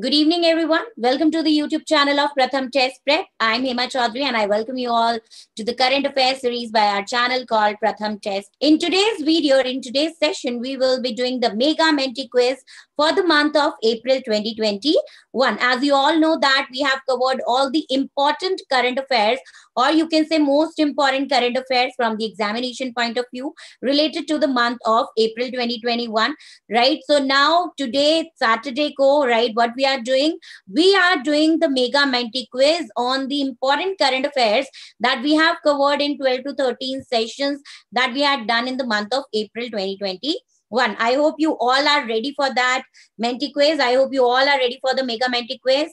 Good evening, everyone. Welcome to the YouTube channel of Pratham Test Prep. I'm Hema Chaudhary and I welcome you all to the current affairs series by our channel called Pratham Test. In today's video, in today's session, we will be doing the Mega Menti quiz for the month of April 2021. As you all know that we have covered all the important current affairs or you can say most important current affairs from the examination point of view related to the month of April 2021, right? So now today, Saturday go right, what we are doing, we are doing the mega menti quiz on the important current affairs that we have covered in 12 to 13 sessions that we had done in the month of April 2020 one i hope you all are ready for that menti quiz i hope you all are ready for the mega menti quiz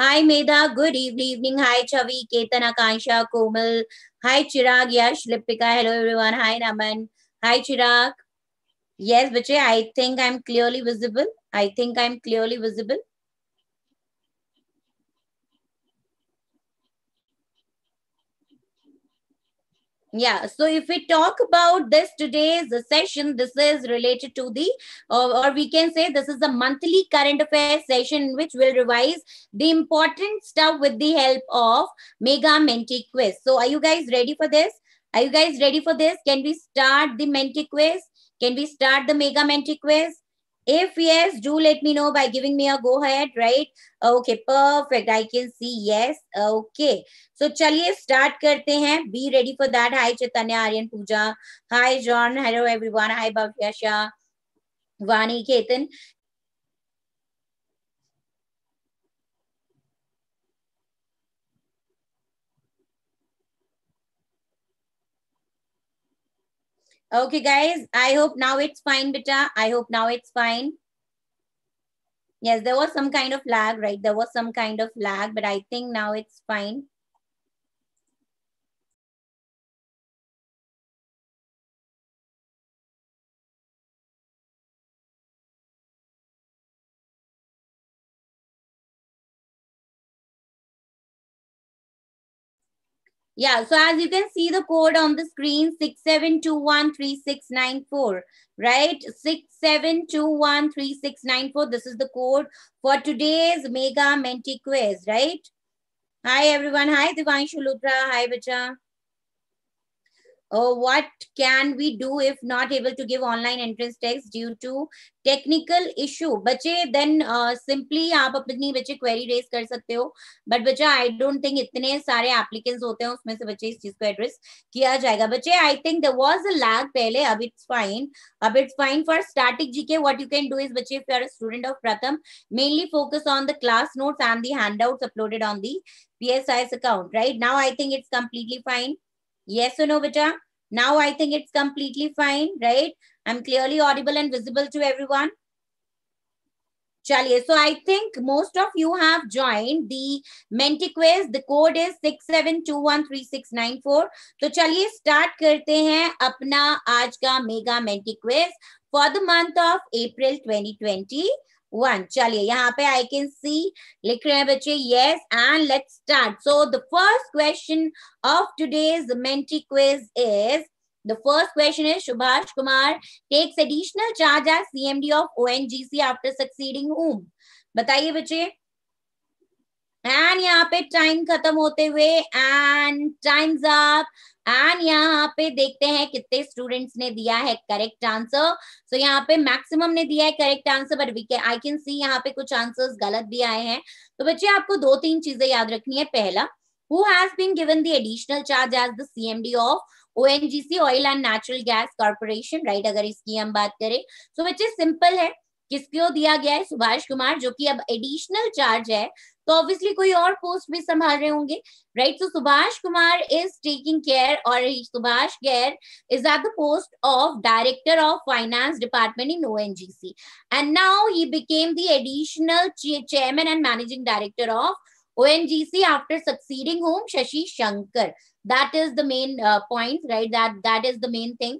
Hi, Medha. Good evening. Hi, Chavi, Ketan, Akansha, Komal. Hi, Chirag, Yash, Lipika. Hello, everyone. Hi, Naman. Hi, Chirag. Yes, Vijay, I think I'm clearly visible. I think I'm clearly visible. yeah so if we talk about this today's session this is related to the uh, or we can say this is the monthly current affairs session which will revise the important stuff with the help of mega menti quiz so are you guys ready for this are you guys ready for this can we start the menti quiz can we start the mega menti quiz If yes, do let me know by giving me a go ahead, right? Okay, perfect. I can see yes. Okay. So चलिए start करते हैं. Be ready for that. Hi Chaitanya, Aryan, Pooja. Hi John. Hello everyone. Hi Bhavya Shah. Vani, Ketan. Okay, guys. I hope now it's fine, Bita. I hope now it's fine. Yes, there was some kind of lag, right? There was some kind of lag, but I think now it's fine. Yeah, so as you can see the code on the screen, 67213694, right? 67213694, this is the code for today's Mega Menti quiz, right? Hi everyone, hi Divanshu Ludra, hi Bacha. uh, what can we do if not able to give online entrance tests due to technical issue बच्चे then simply uh, आप अपनी बच्चे query raise कर सकते हो but बच्चा I don't think इतने सारे एप्लीकेंट्स होते हैं उसमें से बच्चे इस चीज को एड्रेस किया जाएगा बच्चे I think there was a lag पहले अब इट्स फाइन अब it's fine for starting G K what you can do is बच्चे student of Pratham mainly focus on the class notes and the handouts uploaded on the PSIS account right now I think it's completely fine Yes or no, beta? Now I think it's completely fine, right? I'm clearly audible and visible to everyone. Chaliye. So I think most of you have joined the Menti quiz. The code is 67213694. So चलिए start karte hain apna aaj ka mega Menti quiz for the month of April 2020. One चलिए यहाँ पे आई can सी लिख रहे हैं बच्चे yes and let start so the first question of today's Menti quiz is The first question is Shubhash Kumar takes additional charge as CMD of ONGC after succeeding whom? बताइए बच्चे and यहाँ पे time खत्म होते हुए and times up and यहाँ पे देखते हैं कितने स्टूडेंट्स ने दिया है करेक्ट आंसर सो यहाँ पे मैक्सिमम ने दिया है correct answer but we I can see यहाँ पे कुछ आंसर्स गलत भी आए हैं तो बच्चे आपको दो तीन चीजें याद रखनी है पहला additional charge as the C M D of O N G C oil and natural gas corporation right अगर इसकी हम बात करें सो so, बच्चे सिंपल है किसको दिया गया है सुभाष कुमार जो कि अब एडिशनल चार्ज है तो ऑब्वियसली कोई और पोस्ट भी संभाल रहे होंगे राइट सो तो Subhash Kumar is taking care और सुभाष गैर is at the post of director of finance department in O N G C and now he became the additional chairman and managing director of O N G C after succeeding होम Shashi Shankar that is the main point right that that is the main thing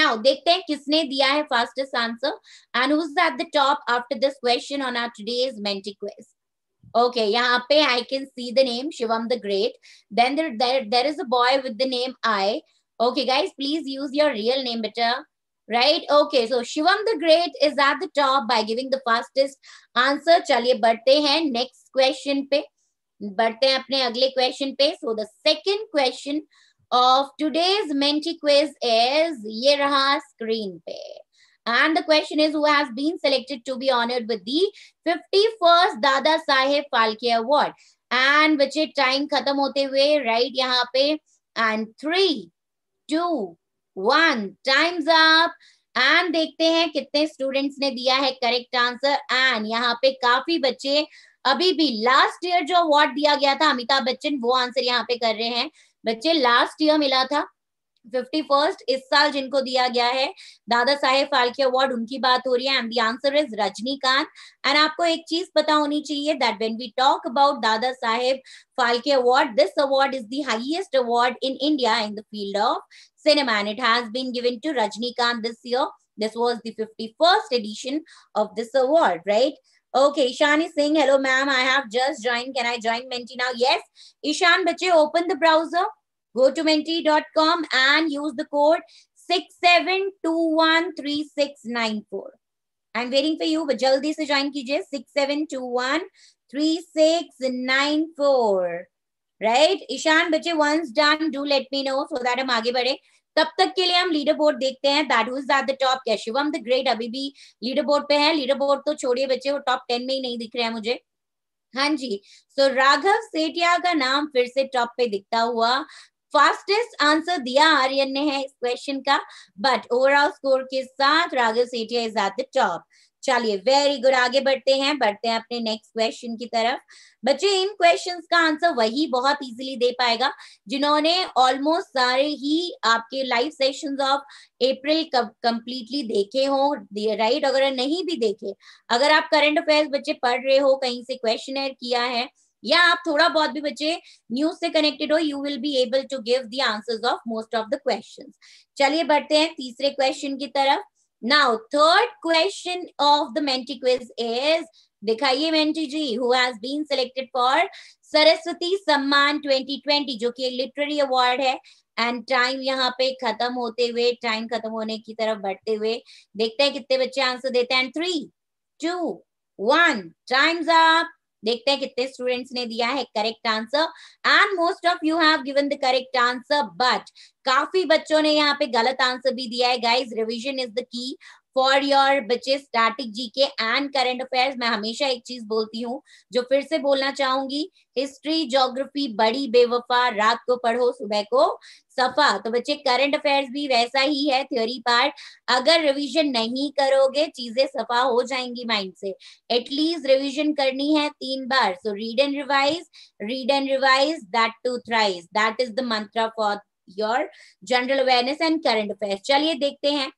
now देखते हैं किसने दिया है fastest answer and who's at the top after this question on our today's Menti quiz Okay, yahan pe I can see the name Shivam the Great. Then there, there, there is a boy with the name I. Okay, guys, please use your real name better. Right? Okay, so Shivam the Great is at the top by giving the fastest answer. Chaliye, बढ़ते हैं next question पे. बढ़ते हैं अपने अगले question पे. So the second question of today's Menti quiz is ये रहा screen पे. And the question is who has been selected to be honored with the 51st Dada Saheb Phalke Award? And बच्चे टाइम खत्म होते हुए right यहाँ पे and three two one times up and देखते हैं कितने स्टूडेंट्स ने दिया है करेक्ट आंसर एंड यहाँ पे काफी बच्चे अभी भी लास्ट ईयर जो अवार्ड दिया गया था अमिताभ बच्चन वो आंसर यहाँ पे कर रहे हैं बच्चे लास्ट ईयर मिला था फिफ्टी फर्स्ट इस साल जिनको दिया गया है दादा साहेब फाल्के अवार्ड उनकी बात हो रही है and answer is Rajinikanth and आपको एक चीज पता होनी चाहिए that when we talk about Dada Saheb Phalke award this award is the highest award in India in the field of cinema and it has been given to Rajinikanth this year this was first edition of this award right okay Ishan is saying hello ma'am I have just join can I join Menti now yes Ishan बच्चे open the browser Go to menti.com and use the code 67213694. I'm waiting for you, but jaldi se join kijiye 67213694. Right Ishan बच्चे once done do let me know so that i'm aage bade तब तक के लिए हम leader board देखते हैं that is at the top क्या Shivam the great अभी भी लीडर बोर्ड पे है लीडर बोर्ड तो छोड़िए बच्चे वो टॉप टेन में ही नहीं दिख रहे हैं मुझे हाँ जी सो so, राघव सेठिया का नाम फिर से टॉप पे दिखता हुआ फास्टेस्ट आंसर दिया आर्यन ने है इस क्वेश्चन का बट ओवरऑल स्कोर के साथ Raghav Sethia is at the top चलिए वेरी गुड आगे बढ़ते हैं बढ़ते हैं अपने नेक्स्ट क्वेश्चन की तरफ बच्चे इन क्वेश्चंस का आंसर वही बहुत इजीली दे पाएगा जिन्होंने ऑलमोस्ट सारे ही आपके live sessions of April completely देखे हो राइट अगर नहीं भी देखे अगर आप करंट अफेयर्स बच्चे पढ़ रहे हो कहीं से क्वेश्चन किया है या आप थोड़ा बहुत भी बच्चे न्यूज से कनेक्टेड हो you will be able to give the answers of most of the question चलिए बढ़ते हैं तीसरे क्वेश्चन की तरफ now third question of the Menti quiz is दिखाइए Menti ji who has been selected for Saraswati Samman 2020 जो कि एक लिटरेरी अवार्ड है एंड टाइम यहाँ पे खत्म होते हुए टाइम खत्म होने की तरफ बढ़ते हुए देखते हैं कितने बच्चे आंसर देते हैं three two one times up देखते हैं कितने स्टूडेंट्स ने दिया है correct answer and most of you have given the correct answer but काफी बच्चों ने यहाँ पे गलत आंसर भी दिया है guys revision is the key for your बच्चे स्टैटिक के एंड करंट अफेयर्स मैं हमेशा एक चीज बोलती हूँ जो फिर से बोलना चाहूंगी हिस्ट्री ज्योग्राफी बड़ी बेवफा रात को पढ़ो सुबह को सफा तो बच्चे करंट अफेयर्स भी वैसा ही है थ्योरी पार्ट अगर रिवीजन नहीं करोगे चीजें सफा हो जाएंगी माइंड से एटलीस्ट रिवीजन करनी है तीन बार so read and revise read and revise that too thrice that is the mantra for your general awareness and current affairs चलिए देखते हैं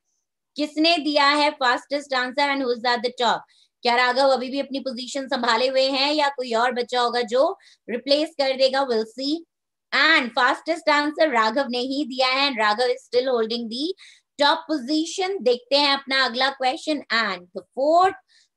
किसने दिया है fastest answer and who's at the top क्या राघव अभी भी अपनी पोजीशन संभाले हुए हैं या कोई और बच्चा होगा जो रिप्लेस कर देगा will see and fastest answer Raghav ने ही दिया है and Raghav is still holding the top position देखते हैं अपना अगला question and the fourth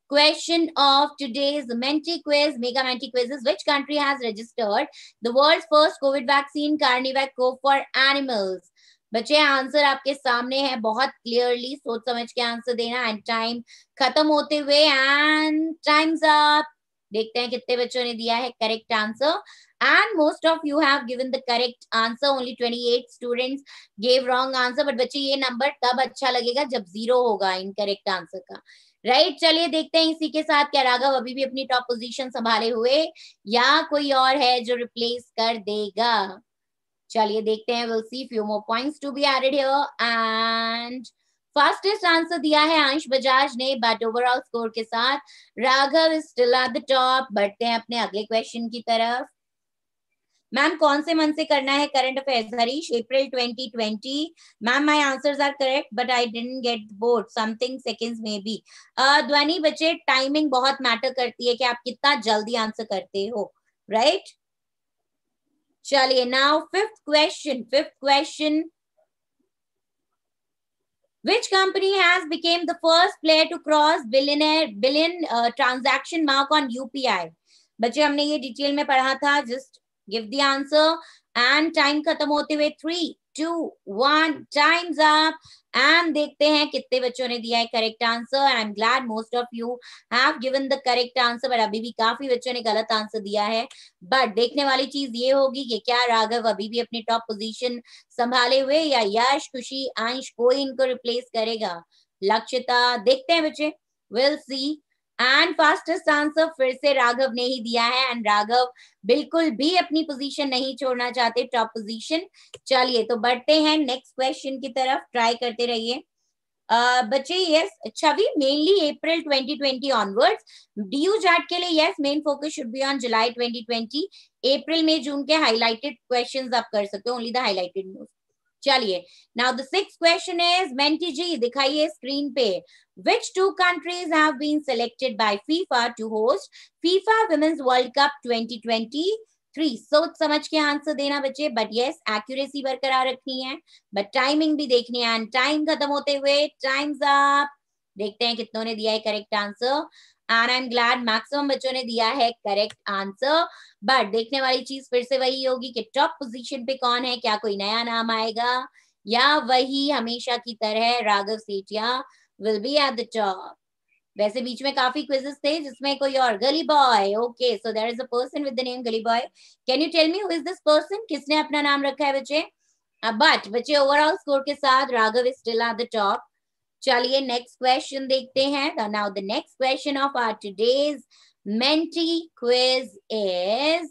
question of today's Menti quiz mega Menti quiz is which country has registered the world's first covid vaccine carnivac co for animals बच्चे answer आपके सामने है बहुत clearly सोच समझ के आंसर देना एंड टाइम खत्म होते हुए एंड टाइम्स अप देखते हैं कितने बच्चों ने दिया है correct answer most of you have given the correct answer only twenty eight student gave wrong answer but बच्चे ये नंबर तब अच्छा लगेगा जब जीरो होगा इन करेक्ट आंसर का राइट right, चलिए देखते हैं इसी के साथ क्या राघव अभी भी अपनी टॉप पोजीशन संभाले हुए या कोई और है जो रिप्लेस कर देगा चलिए देखते हैं will see few more points to be added here and fastest answer दिया है अंश बजाज ने बट ओवरऑल स्कोर के साथ Raghav is still at the top बढ़ते हैं अपने अगले क्वेश्चन की तरफ मैम कौन से मंथ से करना है current affairs Harish April 2020 ma'am my answers are correct but I didn't get board something seconds may be Dhwani बच्चे टाइमिंग बहुत मैटर करती है कि आप कितना जल्दी आंसर करते हो राइट right? चलिए now fifth question fifth question Which company has became the first player to cross billionaire billion uh, transaction mark on UPI? बच्चे हमने ये डिटेल में पढ़ा था just give the answer and time खत्म होते हुए three two one times up and देखते हैं कितने बच्चों ने दिया है correct answer I am glad most of you have given the correct answer but अभी भी काफी बच्चों ने गलत आंसर दिया है बट देखने वाली चीज ये होगी कि क्या राघव अभी भी अपनी टॉप पोजीशन संभाले हुए या यश खुशी आंश कोई इनको रिप्लेस करेगा लक्ष्यता देखते हैं बच्चे will see and fastest answer फिर से राघव ने ही दिया है एंड राघव बिल्कुल भी अपनी पोजीशन नहीं छोड़ना चाहते टॉप पोजीशन चलिए तो बढ़ते हैं नेक्स्ट क्वेश्चन की तरफ ट्राई करते रहिए Uh, बच्चे yes Chhavi mainly April 2020 onwards DU JAT के लिए yes main focus should be on July 2020 April में जून के हाईलाइटेड क्वेश्चंस आप कर सकते हो ओनली द हाईलाइटेड न्यूज चलिए now the six question is Menti ji दिखाइए स्क्रीन पे which two countries have been selected by FIFA to host FIFA women's world cup 2020 three सोच समझ के आंसर देना बच्चे बट यस एक्यूरेसी बरकरार रखनी है बट टाइमिंग भी देखनी है एंड टाइम खत्म होते हुए टाइम्स अप देखते हैं कितनों ने दिया है correct answer and I am glad maximum बच्चों ने दिया है करेक्ट आंसर बट देखने वाली चीज फिर से वही होगी कि टॉप पोजीशन पे कौन है क्या कोई नया नाम आएगा या वही हमेशा की तरह Raghav Sethia will be at the top वैसे बीच में काफी क्विजेस थे जिसमें कोई और Gully Boy okay so there is a person with the name Gully Boy can you tell me who is this person किसने अपना नाम रखा है बच्चे बट uh, बच्चे ओवरऑल स्कोर के साथ Raghav is still at the top चलिए नेक्स्ट क्वेश्चन देखते हैं now the next question of our today's Menti mentee is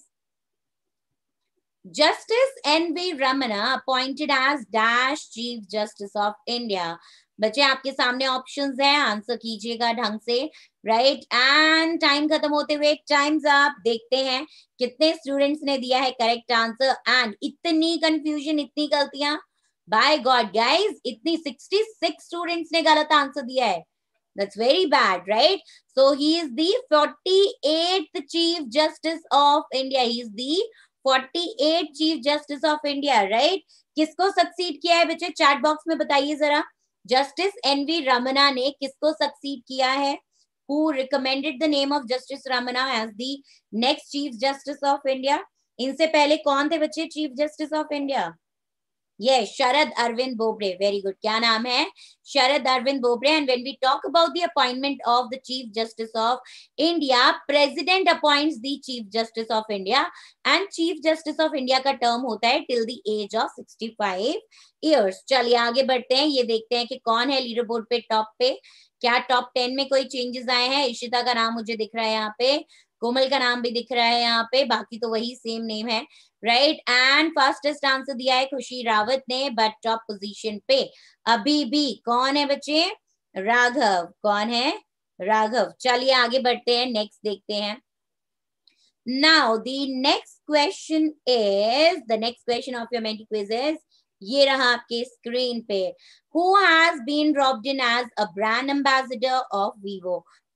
Justice N N.V. Ramana appointed as dash chief justice of India बच्चे आपके सामने options हैं आंसर कीजिएगा ढंग से राइट एंड टाइम खत्म होते हुए टाइम्स आप देखते हैं कितने स्टूडेंट्स ने दिया है करेक्ट आंसर एंड इतनी कंफ्यूजन इतनी गलतियां बाय गॉड गाइज इतनी सिक्सटी सिक्स स्टूडेंट्स ने गलत आंसर दिया है that's very bad right so he is the 48th chief justice of india he is the 48th chief justice of india right किसको succeed किया है बच्चे चैट बॉक्स में बताइए जरा जस्टिस एन वी रमना ने किसको सक्सीड किया है who recommended the name of justice ramana as the next chief justice of india इनसे पहले कौन थे बच्चे चीफ जस्टिस ऑफ इंडिया ये शरद अरविंद बोबड़े वेरी गुड क्या नाम है Sharad Arvind Bobde and when we talk about the appointment of the chief justice of India president appoints the chief justice of India and chief justice of India का term होता है till the age of 65 years चलिए आगे बढ़ते हैं ये देखते हैं कि कौन है लीडर बोर्ड पे टॉप पे क्या टॉप टेन में कोई चेंजेस आए हैं इशिता का नाम मुझे दिख रहा है यहाँ पे कोमल का नाम भी दिख रहा है यहाँ पे बाकी तो वही सेम नेम है राइट एंड फास्टेस्ट आंसर दिया है खुशी रावत ने बट टॉप पोजीशन पे अभी भी कौन है बच्चे राघव कौन है राघव चलिए आगे बढ़ते हैं नेक्स्ट देखते हैं now the next question is the next question of your menti quiz ये रहा आपके स्क्रीन पे who has been dropped in as a brand ambassador of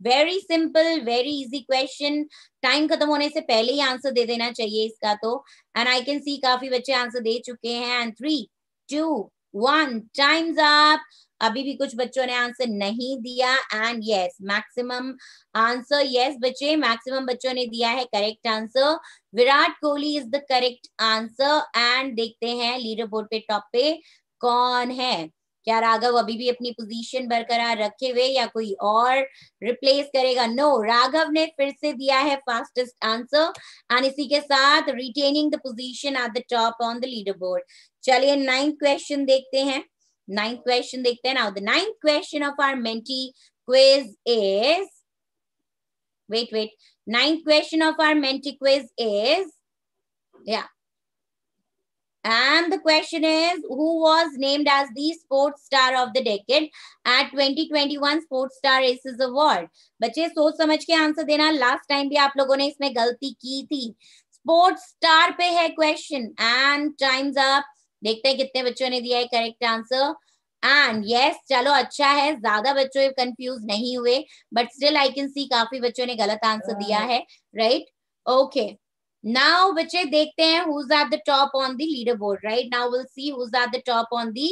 very simple very easy question time खत्म होने से पहले ही आंसर दे देना चाहिए इसका तो एंड आई कैन सी काफी बच्चे आंसर दे चुके हैं and three two one times आप अभी भी कुछ बच्चों ने आंसर नहीं दिया and yes maximum answer yes बच्चे मैक्सिमम बच्चों ने दिया है correct answer Virat Kohli is the correct answer and देखते हैं लीडर बोर्ड पे टॉप पे कौन है क्या राघव अभी भी अपनी पोजीशन बरकरार रखे हुए या कोई और रिप्लेस करेगा नो no, राघव ने फिर से दिया है फास्टेस्ट आंसर एंड इसी के साथ retaining the position at the top on the leader board चलिए नाइन्थ क्वेश्चन देखते हैं नाइन्थ क्वेश्चन देखते हैं now the ninth question of our Menti quiz is wait wait ninth question of our Menti quiz is या And the question is who was named as the sports star of the decade at 2021 sports star aces award? बच्चे सोच समझ के answer देना last time भी आप लोगों ने इसमें गलती की थी स्पोर्ट्स स्टार पे है क्वेश्चन एंड टाइम्स अप देखते हैं कितने बच्चों ने दिया है correct answer and yes yes, चलो अच्छा है ज्यादा बच्चों कंफ्यूज नहीं हुए but still I can see काफी बच्चों ने गलत आंसर दिया हाँ। है right right? Okay okay. Now बच्चे देखते हैं who's at the top on the leader board right now will see who's at the top on the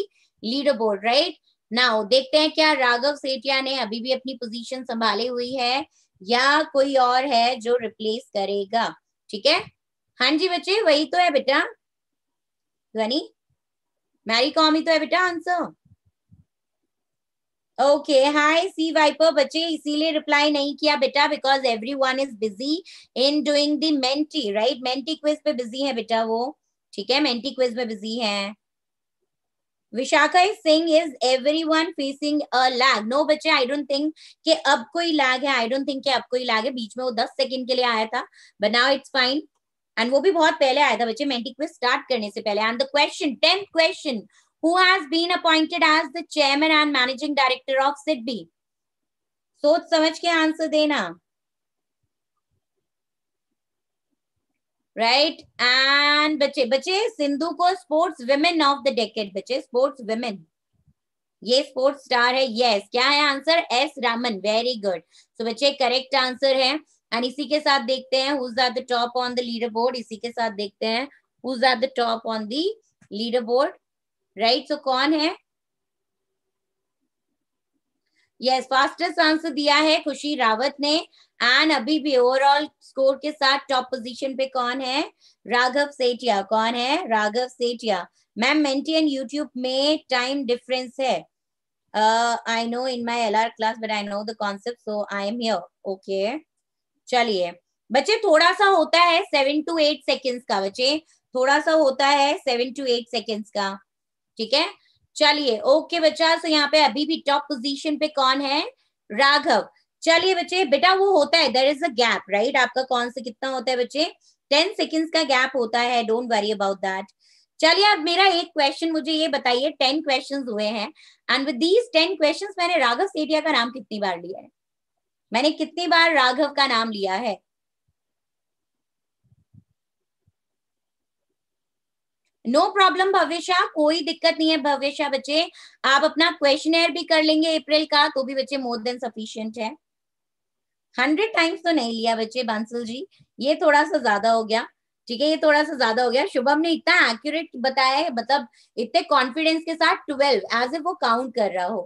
leader board right now देखते हैं क्या राघव सेठिया ने अभी भी अपनी पोजीशन संभाली हुई है या कोई और है जो रिप्लेस करेगा ठीक है हाँ जी बच्चे वही तो है बेटा ध्वनि मैरी कॉमी तो है बेटा आंसर ओके हाय सी वाइपर बच्चे इसीलिए रिप्लाई नहीं किया बेटा because everyone is busy in doing the Menti right Menti quiz पे बिजी है बेटा वो ठीक है मेंटी क्विज में बिजी है Vishakha Singh is everyone facing a lag no बच्चे आई डोंट थिंक कि अब कोई लैग है आई डोंट थिंक कि अब कोई लैग है बीच में वो दस सेकंड के लिए आया था but now it's fine and वो भी बहुत पहले आया था बच्चे मेंटी क्विज स्टार्ट करने से पहले and the question tenth question who has been appointed as the chairman and managing director of SIDBI? सोच समझ के आंसर देना राइट एंड बच्चे बच्चे सिंधु को sports women of the decade बच्चे स्पोर्ट्स वुमेन ये स्पोर्ट्स स्टार है यस yes. क्या है answer S Raman very good so बच्चे करेक्ट आंसर है एंड इसी के साथ देखते हैं who are the top on the leader board इसी के साथ देखते हैं who are the top on the leader board right so कौन है यस फास्टेस्ट आंसर दिया है खुशी रावत ने एंड अभी भी ओवरऑल स्कोर के साथ टॉप पोजीशन पे कौन है राघव सेठिया कौन है Raghav Sethia ma'am maintain YouTube में टाइम डिफरेंस है I know in my LR class but I know the concept so I am here okay चलिए बच्चे थोड़ा सा होता है सेवन टू एट सेकेंड्स का बच्चे थोड़ा सा होता है सेवन टू एट सेकेंड्स का ठीक है चलिए ओके बच्चा सो यहाँ पे अभी भी टॉप पोजीशन पे कौन है राघव चलिए बच्चे बेटा वो होता है there is a gap right आपका कौन से कितना होता है बच्चे टेन सेकेंड्स का गैप होता है डोंट वरी अबाउट दैट चलिए अब मेरा एक क्वेश्चन मुझे ये बताइए टेन क्वेश्चन हुए हैं and with these ten question मैंने राघव सेठिया का नाम कितनी बार लिया है मैंने कितनी बार राघव का नाम लिया है नो प्रॉब्लम भविष्य कोई दिक्कत नहीं है भविष्य बच्चे आप अपना क्वेश्चन भी कर लेंगे अप्रैल का तो भी बच्चे मोर देन सफिशियंट है हंड्रेड टाइम्स तो नहीं लिया बच्चे बांसल जी ये थोड़ा सा ज्यादा हो गया ठीक है ये थोड़ा सा ज्यादा हो गया शुभम ने इतना एक्यूरेट बताया है मतलब इतने कॉन्फिडेंस के साथ ट्वेल्व एज ए वो काउंट कर रहा हो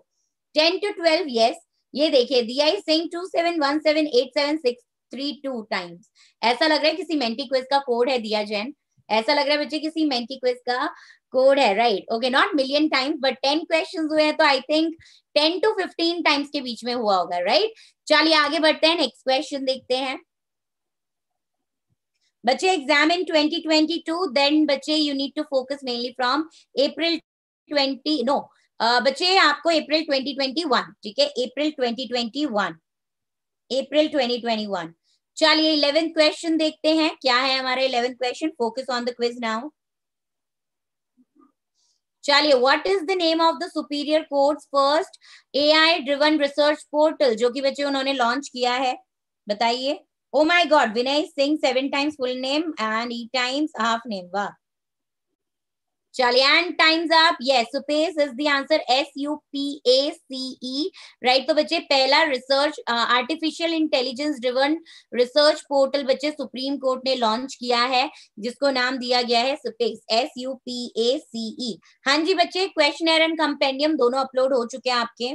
टेन टू ट्वेल्व यस ये देखिए दी I Singh two seven one seven eight seven six three two times ऐसा लग रहा है किसी मेंटी क्विज का कोड है दिया जैन ऐसा लग रहा है बच्चे किसी मेंटी क्विज का कोड है right okay not million times but ten question हुए हैं तो I think ten to fifteen times के बीच में हुआ होगा राइट right? चलिए आगे बढ़ते हैं नेक्स्ट क्वेश्चन देखते हैं बच्चे एग्जाम इन 2022 देन बच्चे you need to focus mainly from April 20 no बच्चे आपको अप्रैल 2021 ठीक है अप्रैल 2021 अप्रैल 2021 चलिए इलेवेंथ क्वेश्चन देखते हैं क्या है हमारे eleventh question focus on the quiz now चलिए what is the name of the superior court first AI driven research portal जो कि बच्चे उन्होंने लॉन्च किया है बताइए oh my God Vinay Singh seven times full name and E times half name वाह चलिए एंड टाइम्स आप ये SUPACE is is answer S U P A C E right तो बच्चे पहला research artificial intelligence driven research portal बच्चे Supreme Court ने launch किया है जिसको नाम दिया गया है SUPACE S U P A C E हाँ जी बच्चे क्वेश्चन एंड कंपेनियम दोनों अपलोड हो चुके हैं आपके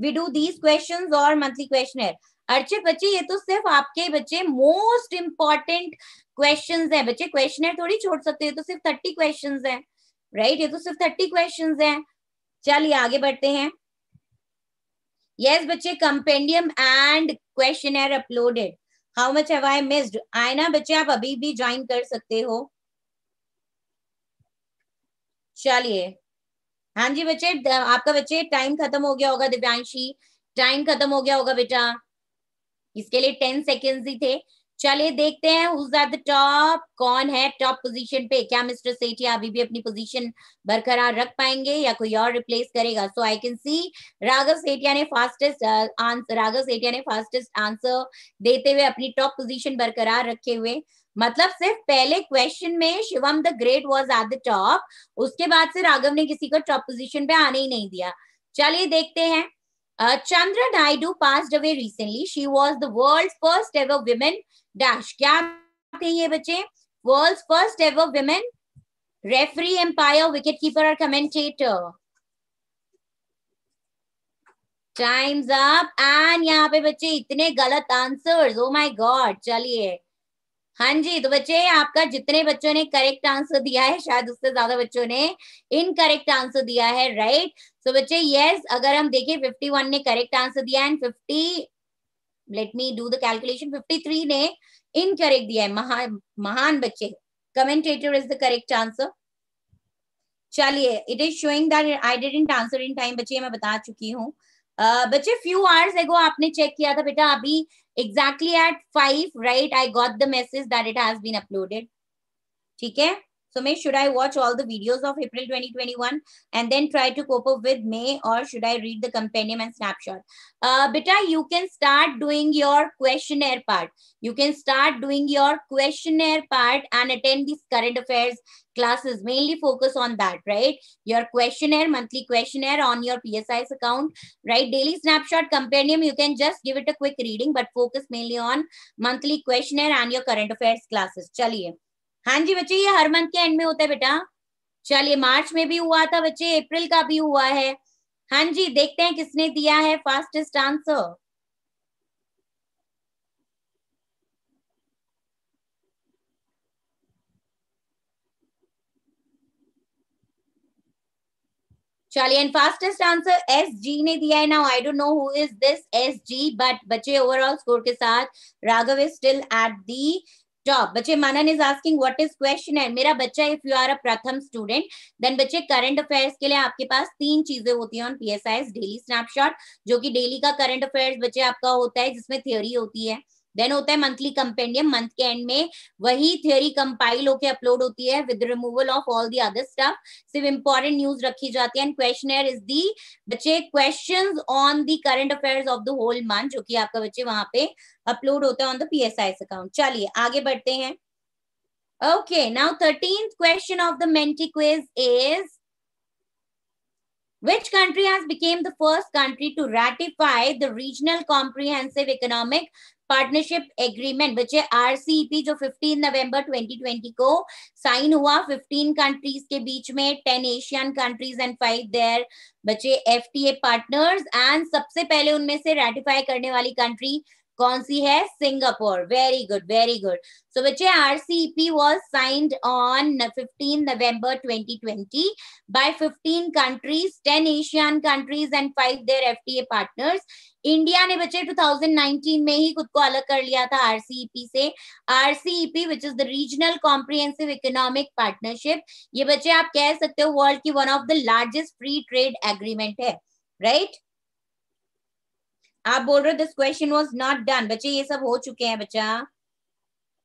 वी डू दीज क्वेश्चन और मंथली क्वेश्चन अर्चित बच्चे ये तो सिर्फ आपके बच्चे मोस्ट इंपॉर्टेंट क्वेश्चंस हैं बच्चे क्वेश्चन थोड़ी छोड़ सकते हैं तो सिर्फ थर्टी क्वेश्चंस हैं राइट ये तो सिर्फ थर्टी क्वेश्चन हैं चलिए आगे बढ़ते हैं यस yes, बच्चे compendium and question uploaded how much have I missed आए ना बच्चे आप अभी भी ज्वाइन कर सकते हो चलिए हाँ जी बच्चे आपका बच्चे टाइम खत्म हो गया होगा दिव्यांशी टाइम खत्म हो गया होगा बेटा इसके लिए टेन सेकेंड ही थे चलिए देखते हैं हुज एट द टॉप कौन है टॉप पोजीशन पे क्या मिस्टर सेठिया अभी भी अपनी पोजीशन बरकरार रख पाएंगे या कोई और रिप्लेस करेगा so I can see Raghav Sethia ने फास्टेस्ट आंसर राघव सेठिया ने फास्टेस्ट आंसर देते हुए अपनी टॉप पोजीशन बरकरार रखे हुए मतलब सिर्फ पहले क्वेश्चन में Shivam the great was at the top उसके बाद से राघव ने किसी को टॉप पोजिशन पे आने ही नहीं दिया चलिए देखते हैं Chandra Naidu pass away recently she was the world first ever women dash क्या ये बच्चे world first ever women referee umpire wicket keeper और कमेंटेटर टाइम्स अप एंड यहाँ पे बच्चे इतने गलत आंसर्स ओ माय गॉड चलिए हाँ जी तो बच्चे आपका जितने बच्चों ने करेक्ट आंसर दिया है शायद उससे ज्यादा बच्चों ने इनकरेक्ट आंसर दिया है राइट right? सो so, बच्चे यस yes, अगर हम देखें 51 ने करेक्ट आंसर दिया and let me do the calculation 53 ने इन करेक्ट दिया है महा, महान बच्चे commentator is the correct answer चलिए it is showing that I didn't answer in time बच्चे मैं बता चुकी हूँ uh, बच्चे फ्यू आवर्स एगो आपने चेक किया था बेटा अभी exactly at five right I got the message that it has been uploaded ठीक है So May, should I watch all the videos of April 2021 and then try to cope up with May or should I read the compendium and snapshot? Uh, Bita, you can start doing your questionnaire part. You can start doing your questionnaire part and attend these current affairs classes mainly focus on that right your questionnaire monthly questionnaire on your psis account right daily snapshot compendium you can just give it a quick reading but focus mainly on monthly questionnaire and your current affairs classes chaliye हाँ जी बच्चे ये हर month के end में होता है बेटा चलिए मार्च में भी हुआ था बच्चे अप्रैल का भी हुआ है हाँ जी देखते हैं किसने दिया है फास्टेस्ट आंसर चलिए and fastest answer S G ने दिया है now I don't know who is this S G but बच्चे ओवरऑल स्कोर के साथ Raghav is still at the job बच्चे Manan is asking what is question है मेरा बच्चा if you are a Pratham student then बच्चे करंट अफेयर्स के लिए आपके पास तीन चीजें होती है ऑन पी डेली स्नैपशॉट जो कि डेली का करंट अफेयर्स बच्चे आपका होता है जिसमें थियोरी होती है देन होता है मंथली कंपेंडियम मंथ के एंड में वही थियोरी कंपाइल होके अपलोड होती है with removal of all the other stuff सिर्फ इंपॉर्टेंट न्यूज रखी जाती है एंड क्वेश्चन इज दी बच्चे question on the current affair of the whole month जो की आपका बच्चे वहां पे अपलोड होता है on the P S I S account चलिए आगे बढ़ते हैं okay now thirteenth question of the Menti quiz is Which country has become the first country to ratify the Regional Comprehensive Economic Partnership Agreement बच्चे RCEP जो 15 November 2020 को sign हुआ 15 countries के बीच में 10 Asian countries and five their बच्चे FTA partners एंड सबसे पहले उनमें से रेटिफाई करने वाली कंट्री कौन सी है Singapore very good very good so बच्चे RCEP was signed on 15 November 2020 by 15 countries 10 Asian countries and 5 their FTA partners India ने बच्चे 2019 में ही खुद को अलग कर लिया था पी e से RCEP which is the Regional Comprehensive Economic Partnership ये बच्चे आप कह सकते हो वर्ल्ड की one of the largest free trade agreement है राइट right? आप बोल रहे हो this question was not done बच्चे ये सब हो चुके हैं बच्चा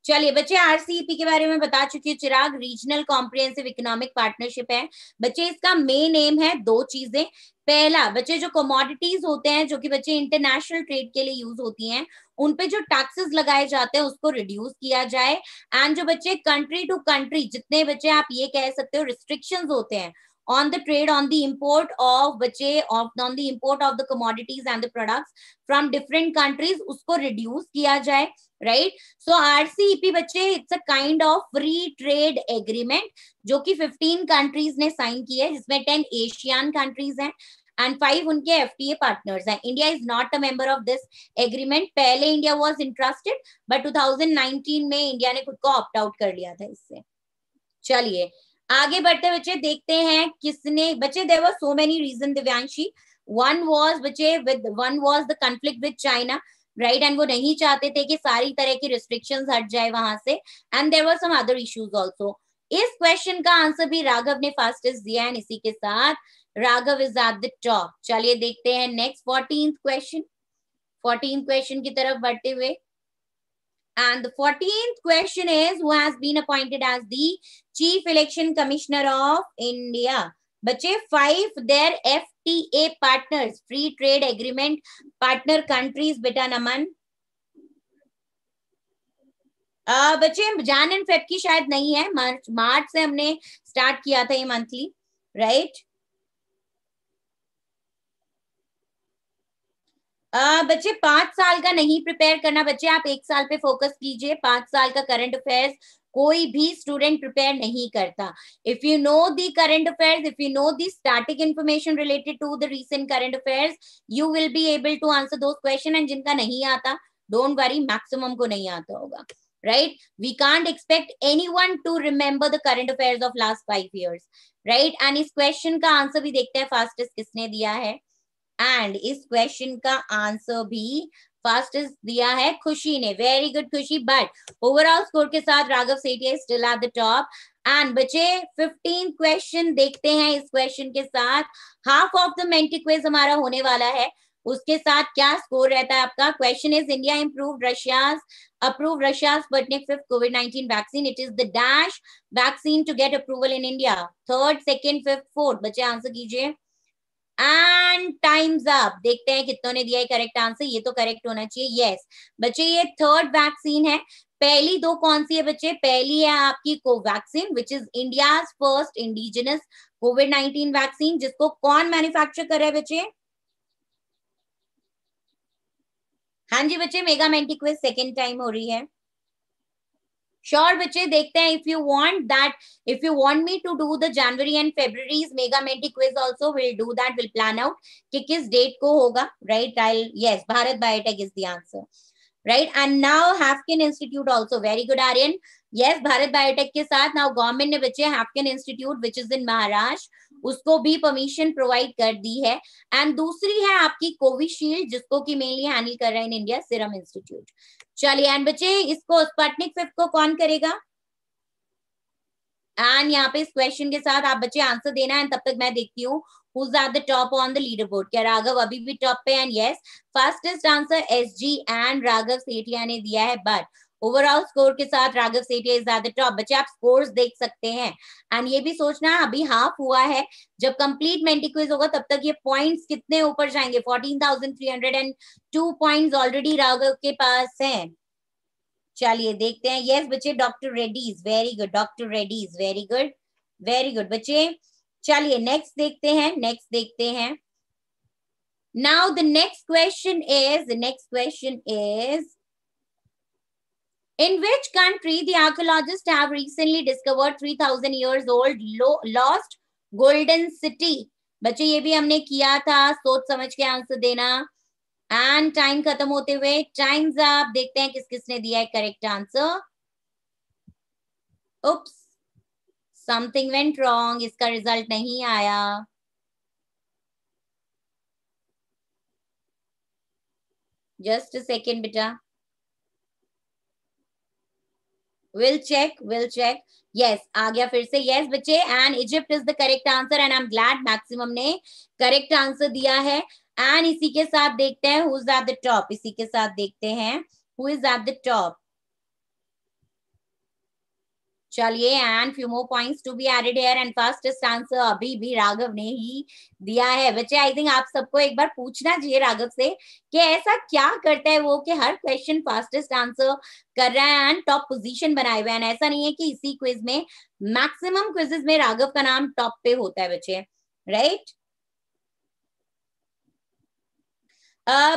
चलिए बच्चे आरसीईपी e के बारे में बता चुकी हूँ Chirag Regional Comprehensive Economic Partnership है बच्चे इसका मेन एम है दो चीजें पहला बच्चे जो कमोडिटीज होते हैं जो कि बच्चे इंटरनेशनल ट्रेड के लिए यूज होती हैं उन पे जो टैक्सेस लगाए जाते हैं उसको रिड्यूस किया जाए एंड जो बच्चे कंट्री टू कंट्री जितने बच्चे आप ये कह सकते हो रिस्ट्रिक्शंस होते हैं on the trade on the import of बचे on the import of the commodities and the products from different countries उसको reduce किया जाए राइट सो आरसीईपी बच्चे it's a kind of free trade agreement जो कि 15 countries ने sign की है जिसमें 10 एशियन कंट्रीज हैं एंड फाइव उनके एफटीए पार्टनर्स हैं India is not a member of this agreement पहले इंडिया वाज इंटरेस्टेड बट 2019 में इंडिया ने खुद को ऑप्ट आउट कर लिया था इससे चलिए आगे बढ़ते बच्चे देखते हैं किसने बच्चे there were so many reason Divyanshi one was बच्चे with one was the conflict with China right and वो नहीं चाहते थे कि सारी तरह की रिस्ट्रिक्शन हट जाए वहां से and there were some other issues also इस क्वेश्चन का आंसर भी राघव ने फास्टेस्ट दिया है इसी के साथ Raghav is at the top चलिए देखते हैं next fourteen question fourteen question की तरफ बढ़ते हुए And the 14th question is who has been appointed as the Chief Election Commissioner of India? बच्चे five there FTA partners free trade agreement partner countries बेटा नमन बच्चे जान एंड फेब की शायद नहीं है मार्च मार्च से हमने स्टार्ट किया था ये मंथली राइट बच्चे पांच साल का नहीं प्रिपेयर करना बच्चे आप एक साल पे फोकस कीजिए पांच साल का करंट अफेयर्स कोई भी स्टूडेंट प्रिपेयर नहीं करता if you know the current affairs if you know the static information related to the recent current affairs you will be able to answer दो क्वेश्चन एंड जिनका नहीं आता डोंट वरी मैक्सिमम को नहीं आता होगा right we can't expect anyone to remember the current affairs of last five years right and इस question का आंसर भी देखते हैं फास्टेस्ट किसने दिया है एंड इस क्वेश्चन का आंसर भी फास्टेस्ट दिया है खुशी ने very good Khushi but overall score के साथ Raghav Sethia still at the top and बच्चे फिफ्टीन क्वेश्चन देखते हैं इस क्वेश्चन के साथ half of the Menti quiz हमारा होने वाला है उसके साथ क्या स्कोर रहता है आपका question is India improve Russia's approve Russia's Sputnik fifth Covid nineteen vaccine it is the dash vaccine to get approval in India third second fifth fourth बच्चे आंसर कीजिए एंड टाइम्स अप देखते हैं कितनों ने दिया है करेक्ट आंसर ये तो करेक्ट होना चाहिए यस yes. बच्चे ये थर्ड वैक्सीन है पहली दो कौन सी है बच्चे पहली है आपकी Covaxin which is India first indigenous Covid nineteen vaccine जिसको कौन मैन्युफैक्चर कर रहा है बच्चे हाँ जी बच्चे मेगा मेंटिक्वेस्ट सेकेंड टाइम हो रही है श्योर बच्चे देखते हैं if you want that if you want me to do the January and February's mega Menti quiz also will do that will plan out कि किस डेट को होगा right I yes Bharat Biotech is the answer right and now Haffkine Institute also very good Aryan yes Bharat Biotech के साथ now government ने बच्चे Haffkine Institute which is in Maharashtra उसको भी परमिशन प्रोवाइड कर दी है एंड दूसरी है आपकी कोविशील्ड जिसको कि मेनली हैंडल कर रहा है इन इंडिया सिरम इंस्टीट्यूट चलिए एंड बच्चे इसको स्पटनिक फिफ्थ को कौन करेगा एंड यहाँ पे इस क्वेश्चन के साथ आप बच्चे आंसर देना है तब तक मैं देखती हूँ who's at the top on the leaderboard क्या राघव अभी भी टॉप पे and yes fastest answer S G and Raghav Sethia ने दिया है बट ओवरऑल स्कोर के साथ Raghav Sethia is at the top बच्चे आप स्कोर्स देख सकते हैं एंड ये भी सोचना अभी हाफ हुआ है जब कंप्लीट मेंटी क्विज होगा तब तक ये पॉइंट्स कितने ऊपर जाएंगे 14,302 पॉइंट्स ऑलरेडी राघव के पास हैं चलिए देखते हैं यस बच्चे doctor Reddy's very good doctor Reddy's very good very good बच्चे चलिए नेक्स्ट देखते हैं नेक्स्ट देखते हैं now the next question is next question is In which country the archaeologists have recently discovered 3000 years old lo- lost golden city? बच्चे ये भी हमने किया था सोच समझ के आंसर देना एंड टाइम खत्म होते हुए टाइम्स आप देखते हैं किस किसने दिया है correct answer oops something went wrong इसका रिजल्ट नहीं आया जस्ट सेकेंड बेटा will check will check yes आ गया फिर से यस yes, बच्चे and Egypt is the correct answer and I am glad maximum ने करेक्ट आंसर दिया है एंड इसी के साथ देखते हैं who is at the top इसी के साथ देखते हैं who is at the top चलिए and few more points to be added here and fastest answer अभी भी राघव ने ही दिया है बच्चे आई थिंक आप सबको एक बार पूछना चाहिए राघव से कि ऐसा क्या करता है वो कि हर क्वेश्चन फास्टेस्ट आंसर कर रहा है एंड टॉप पोजीशन बनाए हुए हैं ऐसा नहीं है कि इसी क्विज में मैक्सिमम क्विजेस में राघव का नाम टॉप पे होता है बच्चे राइट right?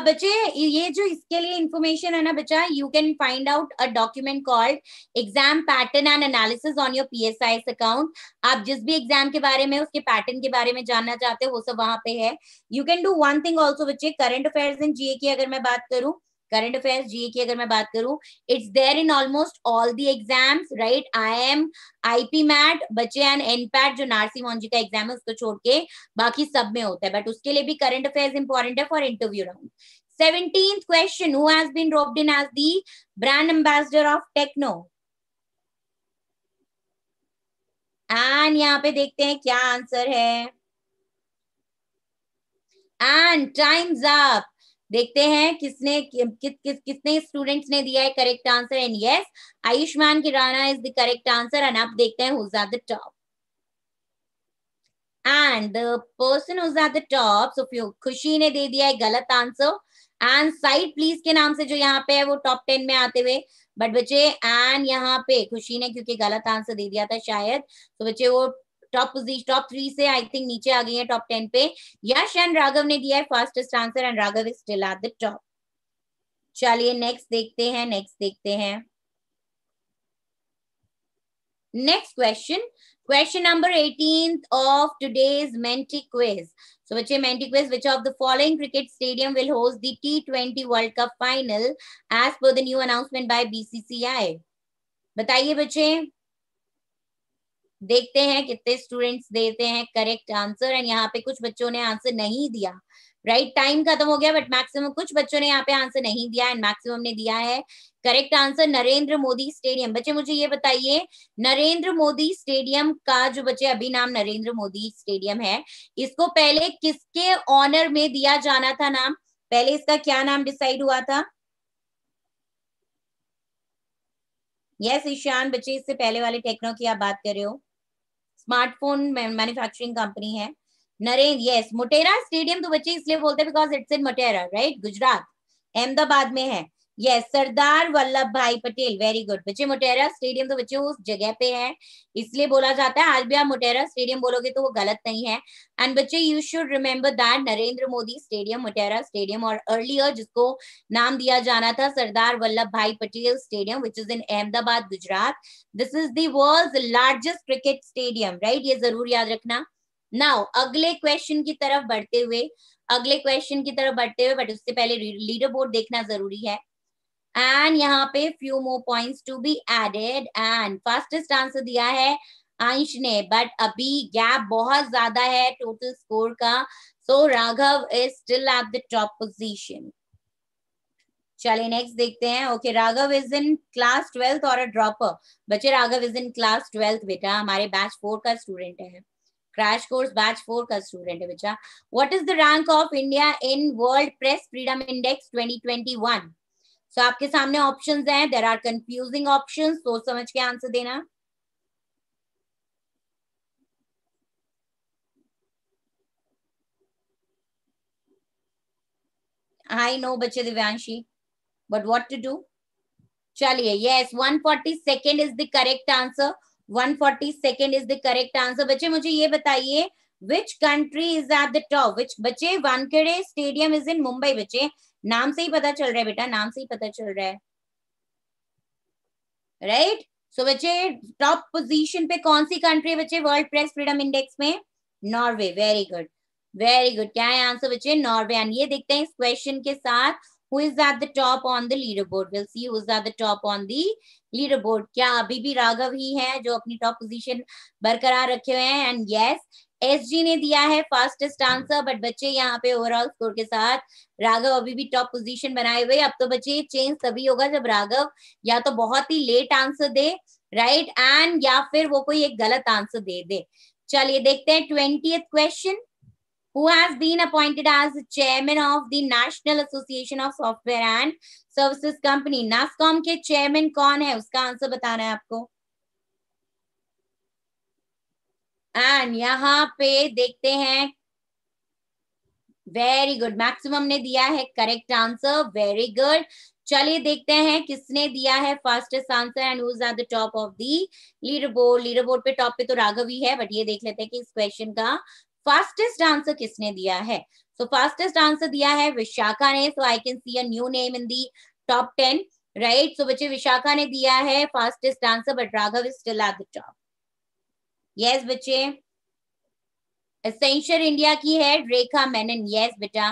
बच्चे ये जो इसके लिए इंफॉर्मेशन है ना बच्चा you can find out a document called exam pattern and analysis on your S account आप जिस भी एग्जाम के बारे में उसके पैटर्न के बारे में जानना चाहते हो सब वहां पे है you can do one thing also बच्चे करंट अफेयर्स एंड जीए की अगर मैं बात करूँ करंट अफेयर्स जीए की अगर मैं बात करूं it's there in almost all the exams right I am IPMAT बच्चे एंड एनपैट जो नारसी मोहन जी का एग्जाम है उसको छोड़ के बाकी सब में होता है बट उसके लिए भी करंट अफेयर्स इंपॉर्टेंट है for interview round seventeen question who has been roped in as the brand ambassador of Tecno and यहाँ पे देखते हैं क्या आंसर है एंड टाइम्स अप देखते हैं किसने कि, कि, कि, किसने स्टूडेंट्स ने दिया है correct answer and yes Ayushmann Khurrana is the correct answer and आप देखते हैं who's at the top and the person who's at the top so few खुशी ने दे दिया है गलत आंसर एंड साइड प्लीज के नाम से जो यहाँ पे है वो टॉप टेन में आते हुए बट बच्चे एंड यहाँ पे खुशी ने क्योंकि गलत आंसर दे दिया था शायद तो बच्चे वो टॉप पोजिशन टॉप थ्री से आई थिंक नीचे आ गई है टॉप टेन पे यश एंड राघव ने दिया है fastest answer and Raghav is still at the top चलिए नेक्स्ट देखते हैं नेक्स्ट देखते हैं next question question number eighteen of today's Menti quiz so बच्चे Menti quiz which of the following cricket stadium will host the T twenty World Cup final as per the new announcement by BCCI बताइए बच्चे देखते हैं कितने students देते हैं correct answer and यहाँ पे कुछ बच्चों ने आंसर नहीं दिया राइट टाइम खत्म हो गया बट मैक्सिमम कुछ बच्चों ने यहाँ पे आंसर नहीं दिया एंड मैक्सिमम ने दिया है correct answer Narendra Modi stadium बच्चे मुझे ये बताइए नरेंद्र मोदी स्टेडियम का जो बच्चे अभी नाम नरेंद्र मोदी स्टेडियम है इसको पहले किसके ऑनर में दिया जाना था नाम पहले इसका क्या नाम डिसाइड हुआ था यस yes, ईशान बच्चे इससे पहले वाले टेक्नो की आप बात कर रहे हो स्मार्टफोन मैन्युफैक्चरिंग कंपनी है नरेंद्र यस मोटेरा स्टेडियम तो बच्चे इसलिए बोलते हैं because it's in Motera right Gujarat Ahmedabad में है यस सरदार Vallabhbhai Patel very good बच्चे मोटेरा स्टेडियम तो बच्चे उस जगह पे है इसलिए बोला जाता है आज भी आप मोटेरा स्टेडियम बोलोगे तो वो गलत नहीं है एंड बच्चे you should remember that Narendra Modi stadium Motera stadium और अर्लियर जिसको नाम दिया जाना था Sardar Vallabhbhai Patel stadium which is in Ahmedabad Gujarat this is the world largest cricket stadium right ये जरूर याद रखना नाउ अगले क्वेश्चन की तरफ बढ़ते हुए अगले क्वेश्चन की तरफ बढ़ते हुए बट उससे पहले लीडर बोर्ड देखना जरूरी है एंड यहाँ पे few more point to be added and fastest answer दिया है अंश ने बट अभी गैप बहुत ज्यादा है टोटल स्कोर का so Raghav is still at the top position चलिए नेक्स्ट देखते हैं okay Raghav is in class twelfth और अ ड्रॉपर बच्चे Raghav is in class twelfth बेटा हमारे बैच फोर का स्टूडेंट है क्रैश कोर्स बैच फोर का स्टूडेंट है बेटा what is the rank of India in World Press Freedom Index 2021 so so, आपके सामने ऑप्शन हैं देर आर कंफ्यूजिंग ऑप्शन सोच समझ के आंसर देना आई नो बच्चे Divyanshi but what to do चलिए yes one forty second is the correct answer one forty second is the correct answer बच्चे मुझे ये बताइए which country is at the top which बच्चे Wankhede stadium is in Mumbai बच्चे नाम से ही पता चल रहा है बेटा नाम से ही पता चल रहा है राइट सो बच्चे टॉप पोजीशन पे कौन सी कंट्री है बच्चे वर्ल्ड प्रेस फ्रीडम इंडेक्स में Norway very good very good क्या है आंसर बच्चे नॉर्वे एंड ये देखते हैं इस क्वेश्चन के साथ the top on the leader leaderboard will see who is at the top on the leader leaderboard क्या अभी भी राघव ही है जो अपनी टॉप पोजीशन बरकरार रखे हुए हैं एंड यस एस जी ने दिया है फास्टेस्ट आंसर बट बच्चे यहाँ पे ओवरऑल स्कोर के साथ राघव अभी भी टॉप पोजीशन बनाए हुए अब तो बच्चे चेंज तभी होगा जब राघव या तो बहुत ही लेट आंसर दे राइट right? एंड या फिर वो कोई एक गलत आंसर दे दे चलिए देखते हैं twenty question who has been appointed as chairman of the National Association of Software and Services Company. NASCOM के chairman कौन है उसका आंसर बताना है आपको एंड यहाँ पे देखते हैं वेरी गुड मैक्सिमम ने दिया है करेक्ट आंसर वेरी गुड चलिए देखते हैं किसने दिया है fastest answer and who's at the top of the leaderboard leaderboard पे टॉप पे तो राघव ही है बट ये देख लेते हैं कि इस क्वेश्चन का फास्टेस्ट आंसर किसने दिया है सो फास्टेस्ट आंसर दिया है विशाखा ने so I can see a new name in the top ten right so बच्चे विशाखा ने दिया है fastest answer but Raghav is still at the top yes बच्चे एसेंशियल इंडिया की है रेखा मेनन यस बेटा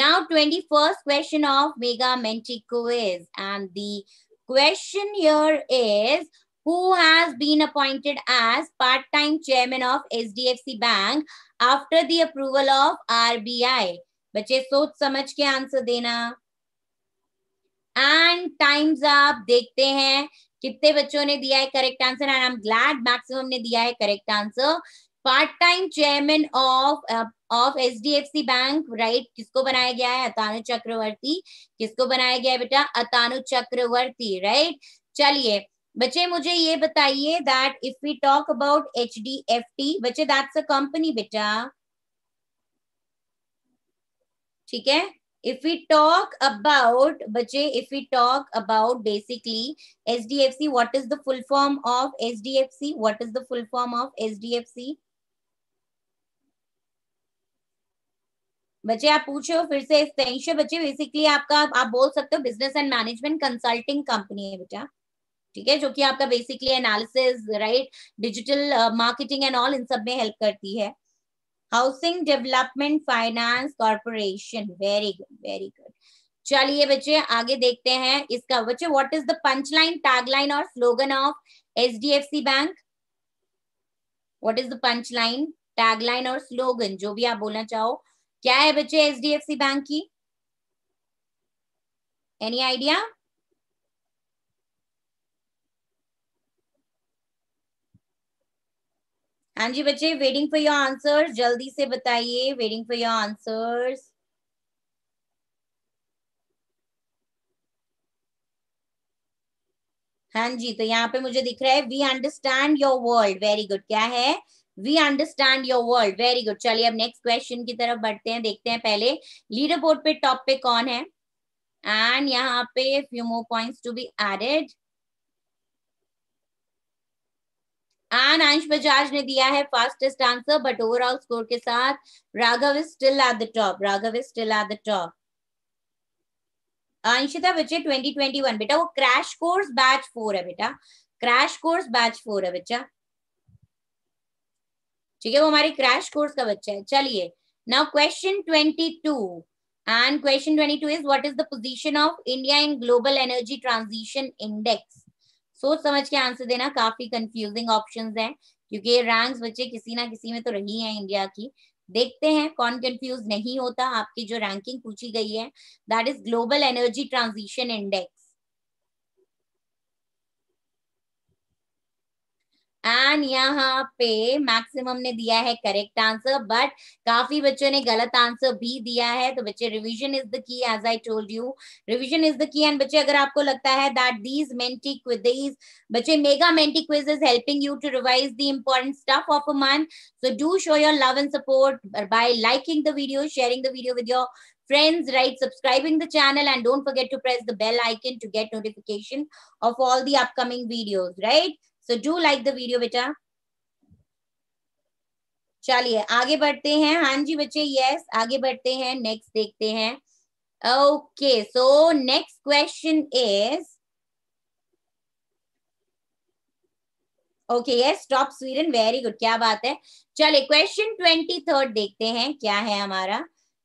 now twenty first question of mega Menti quiz and the question your is who has been appointed as part-time chairman of HDFC Bank after the approval of RBI? बच्चे सोच समझ के answer देना And times up देखते हैं कितने बच्चों ने दिया है correct answer and I am glad maximum ने दिया है correct answer part time chairman of of H D F C bank right किसको बनाया गया है अतानु चक्रवर्ती किसको बनाया गया है बेटा अतानु चक्रवर्ती राइट चलिए बच्चे मुझे ये बताइए that if we talk about H D F T बच्चे दैट्स अ कंपनी बेटा ठीक है basically H D F C what is the full form of H D F C what is the full form of H D F C बच्चे आप पूछो फिर से extension बच्चे बेसिकली आपका आप बोल सकते हो business and management consulting company है बेटा ठीक है जो कि आपका basically analysis right digital marketing and all इन सब में हेल्प करती है Housing Development Finance Corporation very good very good चलिए बच्चे आगे देखते हैं इसका बच्चे what is the punchline tagline और slogan of HDFC bank what is the punchline tagline और स्लोगन जो भी आप बोलना चाहो क्या है बच्चे एचडीएफसी बैंक की एनी आइडिया हाँ जी बच्चे वेटिंग फॉर योर आंसर जल्दी से बताइए वेटिंग फॉर योर आंसर्स हाँ जी तो यहाँ पे मुझे दिख रहा है we understand your world very good क्या है we understand your world very good चलिए अब नेक्स्ट क्वेश्चन की तरफ बढ़ते हैं देखते हैं पहले लीडर बोर्ड पे टॉप पे कौन है एंड यहाँ पे few more points to be added एन अंश बजाज ने दिया है fastest answer but overall score के साथ Raghav is still at the top Raghav is still at the top Anshita बच्चे 2021 बेटा वो क्रैश कोर्स बैच फोर है बेटा क्रैश कोर्स बैच फोर है बच्चा ठीक है वो हमारी क्रैश कोर्स का बच्चा है चलिए now question 22 and question 22 is what is the position of india in global energy transition index सोच समझ के आंसर देना काफी कंफ्यूजिंग ऑप्शन है क्योंकि रैंक्स बच्चे किसी ना किसी में तो रही है इंडिया की देखते हैं कौन कंफ्यूज नहीं होता आपकी जो रैंकिंग पूछी गई है that is global energy transition index and यहाँ पे मैक्सिमम ने दिया है करेक्ट आंसर बट काफी बच्चों ने गलत आंसर भी दिया है तो बच्चे revision is the key as I told you revision is the key and बच्चे अगर आपको लगता है दैट दीज मेंटी क्विज बच्चे mega Menti quiz is helping you to revise the important stuff of a man so do show your love and support by liking the video sharing the video with your friends right subscribing the channel and don't forget to press the bell icon to get notification of all the upcoming videos right so do like the video बेटा चलिए आगे बढ़ते हैं हाँ जी बच्चे yes आगे बढ़ते हैं नेक्स्ट देखते हैं okay so next question is okay yes stop Sweden very good क्या बात है चलिए क्वेश्चन ट्वेंटी थर्ड देखते हैं क्या है हमारा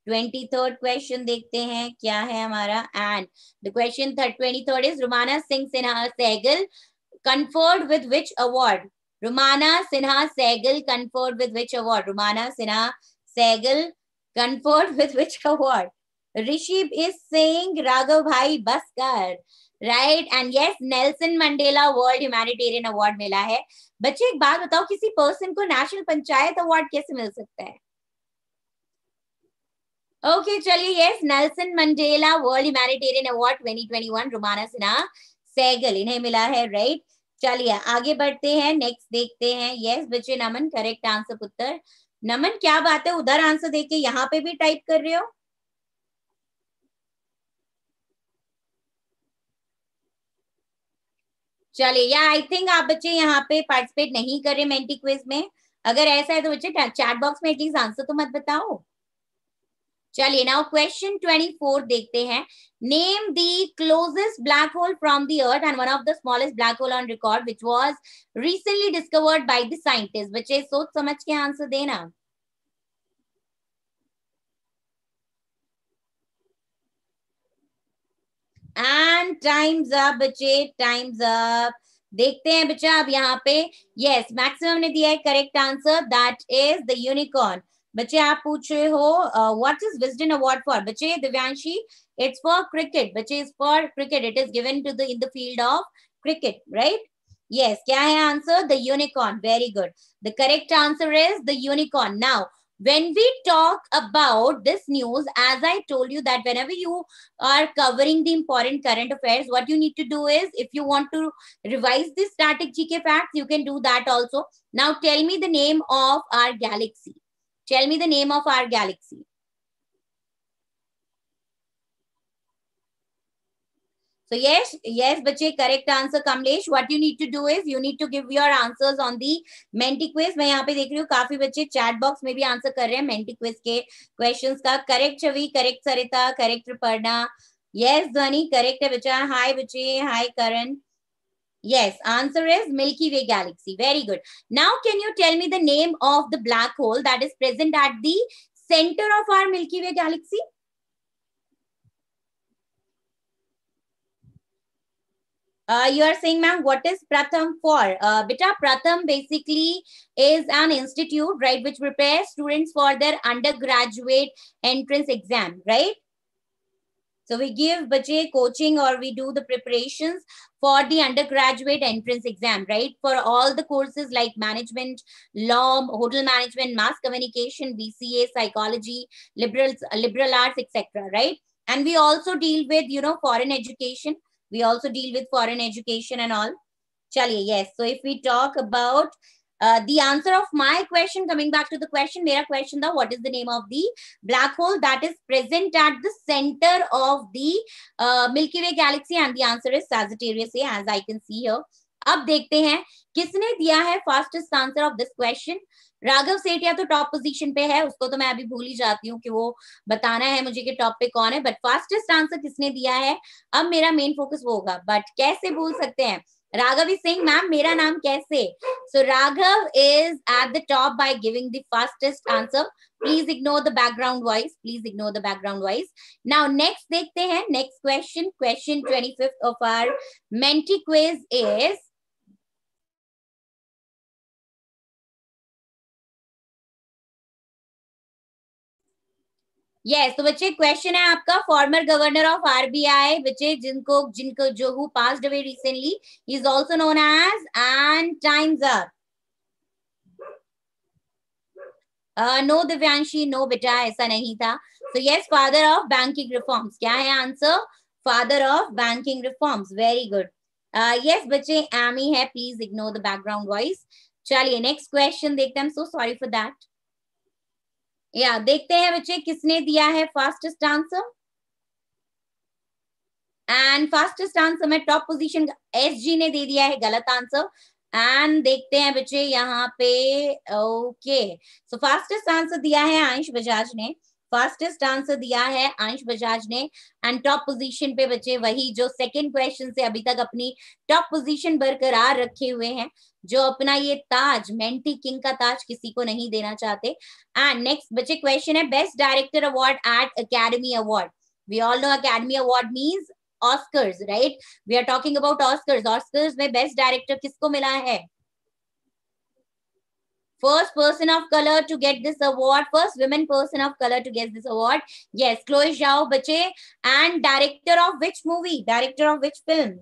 ट्वेंटी थर्ड क्वेश्चन देखते हैं क्या है हमारा and the question third twenty third is Rumana Singh Sinha Sehgal conferred with which award? Romana Sinha Sehgal conferred with which award? Romana Sinha Sehgal conferred with which award? Rishib is saying Raghav Bhai Baskar. Right and yes Nelson Mandela world humanitarian award मिला है बच्चे एक बात बताओ किसी person को national panchayat award कैसे मिल सकता है ओके चलिए yes Nelson Mandela world humanitarian award 2021 Romana Sinha Sehgal इन्हें मिला है राइट चलिए आगे बढ़ते हैं नेक्स्ट देखते हैं यस बच्चे नमन करेक्ट आंसर पुत्र नमन क्या बात है उधर आंसर देके यहाँ पे भी टाइप कर रहे हो चलिए या आई थिंक आप बच्चे यहाँ पे पार्टिसिपेट नहीं कर रहे मेंटी क्विज में अगर ऐसा है तो बच्चे चैट बॉक्स में एटलीस्ट आंसर तो मत बताओ चलिए नाउ क्वेश्चन 24 देखते हैं name the closest black hole from the earth and one of the smallest black hole on record which was recently discovered by the scientist बच्चे सोच समझ के आंसर देना एंड टाइम्स अप बच्चे टाइम्स अप देखते हैं बच्चा अब यहाँ पे यस yes, मैक्सिमम ने दिया है correct answer that is the unicorn बच्चे आप पूछ रहे हो what is Wisden award for बच्चे दिव्यांशी इट्स फॉर क्रिकेट बच्चे is for cricket it is given to the in the field of cricket right yes क्या है answer the unicorn very good the correct answer is the unicorn now when we talk about this news as i told you that whenever you are covering the important current affairs what you need to do is if you want to revise the static gk facts you can do that also now tell me the name of our galaxy Tell me the name of our galaxy. So yes, yes, bache correct answer kamlesh What you need to do is you need to give your answers on the menti quiz. मैं यहाँ पे देख रही हूँ काफी बच्चे chat box में भी answer kar rahe हैं menti quiz ke questions ka Correct chavi correct sarita correct parna Yes dhani correct hai बच्चा. Hi bache hi karan Yes, answer is Milky Way galaxy. Very good. Now, can you tell me the name of the black hole that is present at the center of our Milky Way galaxy? Uh, you are saying, ma'am, what is Pratham for? Uh, Beta Pratham basically is an institute, right, which prepares students for their undergraduate entrance exam, right? So we give bache coaching or we do the preparations for the undergraduate entrance exam, right? For all the courses like management, law, hotel management, mass communication, BCA, psychology, liberals, uh, liberal arts, etc., right? And we also deal with, you know, foreign education. We also deal with foreign education and all. Chaliye, yes. So if we talk about uh, the answer of my question, coming back to the question, mera question tha, what is the name of the black hole that is present at the center of the uh, Milky Way galaxy? And the answer is Sagittarius A, as I can see here. अब देखते हैं किसने दिया है fastest answer of this question Raghav Sethia तो top position पे है उसको तो मैं अभी भूल ही जाती हूँ कि वो बताना है मुझे कि टॉप पे कौन है बट फास्टेस्ट आंसर किसने दिया है अब मेरा मेन फोकस वो होगा बट कैसे भूल सकते हैं राघव इज सिंह मैम मेरा नाम कैसे so Raghav is at the top by giving the fastest answer please ignore the background voice please ignore the background voice now next देखते हैं next question question twenty fifth of our Menti quiz is yes तो बच्चे question है आपका former governor of R B I बच्चे जिनको जिनको जो who pass recently is also known as and times no Divyanshi no बेटा ऐसा नहीं था so yes father of banking reforms क्या है answer father of banking reforms very good yes बच्चे एम ही है please ignore the background voice चलिए नेक्स्ट क्वेश्चन देखते हैं सो सॉरी फॉर दैट या देखते हैं बच्चे किसने दिया है fastest answer and fastest answer में टॉप पोजीशन एस जी ने दे दिया है गलत आंसर एंड देखते हैं बच्चे यहाँ पे ओके सो फास्टेस्ट आंसर दिया है आयुष बजाज ने फास्टेस्ट आंसर दिया है आयुष बजाज ने एंड टॉप पोजीशन पे बच्चे वही जो सेकंड क्वेश्चन से अभी तक अपनी टॉप पोजीशन बरकरार रखे हुए हैं जो अपना ये ताज मेंटी किंग का ताज किसी को नहीं देना चाहते एंड नेक्स्ट बच्चे क्वेश्चन है best director award at academy award we all know academy award means oscars right we are talking about oscars oscars mein best director kisko mila hai first person of color to get this award first women person of color to get this award yes chloe zhao bache and director of which movie director of which film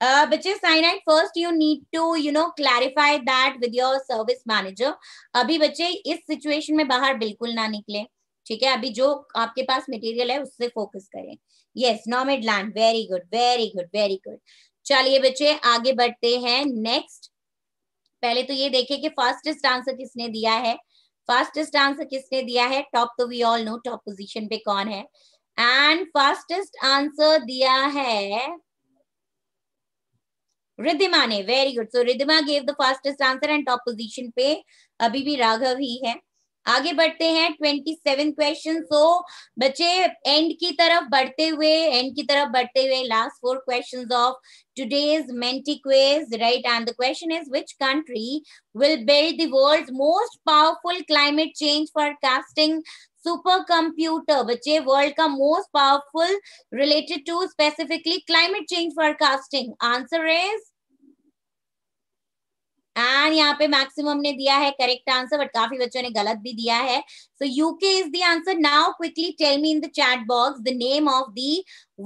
uh, Vijay Sainai, first you need to, you know, clarify that with your service manager. अभी बच्चे इस situation में बाहर बिल्कुल ना निकले ठीक है अभी जो आपके पास मटेरियल है उससे फोकस करें yes Nomadland very good very good very good चलिए बच्चे आगे बढ़ते हैं नेक्स्ट पहले तो ये देखें कि फास्टेस्ट आंसर किसने दिया है फास्टेस्ट आंसर किसने दिया है टॉप तो we all know top position पे कौन है एंड फास्टेस्ट आंसर दिया है रिधिमा ने very good so Ridhima gave the fastest answer and top position पे अभी भी राघव ही है आगे बढ़ते हैं ट्वेंटी सेवन क्वेश्चन सो बच्चे एंड की तरफ बढ़ते हुए एंड की तरफ बढ़ते हुए last four question of today's Menti quiz right and the question is which country will build the world most powerful climate change forecasting supercomputer बच्चे वर्ल्ड का most powerful related to specifically climate change forecasting answer is and यहाँ पे maximum ने दिया है correct answer but काफी बच्चों ने गलत भी दिया है so UK is the answer now quickly tell me in the chat box the name of the